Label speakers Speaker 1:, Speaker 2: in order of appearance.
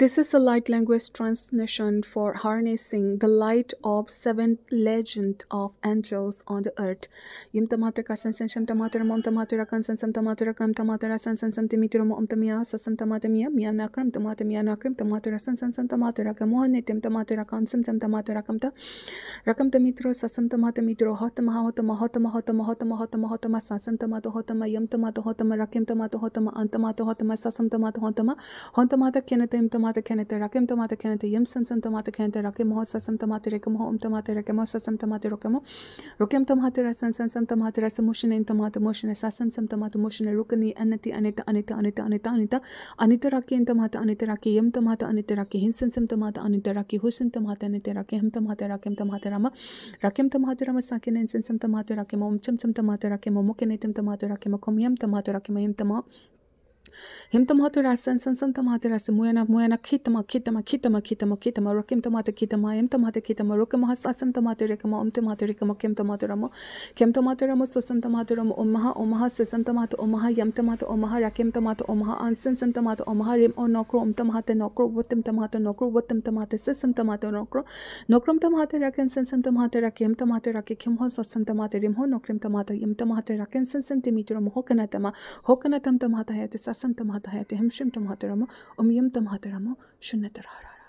Speaker 1: This is a light language translation for harnessing the light of seven legend of angels on the earth. Yim tamataka sensen sham tamatara mom tamatara kansen sem tamatara kam tamatara sensen sem timitiro mom tamia sasem tamatamia miam nakram tamatamia nakrim tamatara sensen sem tamatara kamohane tim tamatara kam sem sem tamatara kamta rakam tamitro sasem tamatamitro hotama hotama hotama hotama hotama hotama hotama sasem tamato hotama yam tamato hotama rakim tamato hotama antamato hotama sasem tamato hotama hontamata kena tamato tamatekeneterake um tamatekenete yem sim sim tamatekeneterake moho sasam tamatereke moho um tamatereke moho sasam tamatereke mo rokem tamatera san san sam tamatera sam moshine in tamate moshine sasam sam tamate moshine rukani anati anita anita anita anita anita anitarake in tamate anitarake yem tamate anitarake hin sim sim tamate anitarake husin tamate anitarake hem tamate rakem tamate rama rakem tamate rama sakin in sim sim tamate rakem um chim chim tamate rakem mo mokene tim tamate rakem mo komyam tamate rakem yem tamate Himtama Haturasan, Sansantama Haturasan, Muyana Muyana Kitama Kitama Kitama Kitama Kitama Rokim Tamata Kitama, Im Tamata Kitama, Rokamaha Sasan Tamata Rekama, Um Tamata Rekama, Kim Tamata Ramo, Kim Tamata Ramo, Sosan Tamata Ramo, Omaha, Omaha, Sasan Tamata, Omaha, Yam Tamata, Omaha, Rakim Tamata, Omaha, Ansan Santamata, Omaha, Rim O Nokro, Um Tamata Nokro, Watim Tamata Nokro, Watim Tamata, Sisam Tamata Nokro, Nokrom Tamata Rakan, Sansan Tamata Rakim Tamata Rakim Ho, Sosan Tamata Rim Ho, Nokrim Tamata, Yim Tamata Rakan, Sansan Timitro, Hokanatama, Hokanatam Tamata, Sasan أحسنت ما هديتهم شمت ما هترموا أميمت ما هترموا شنة ترهرارا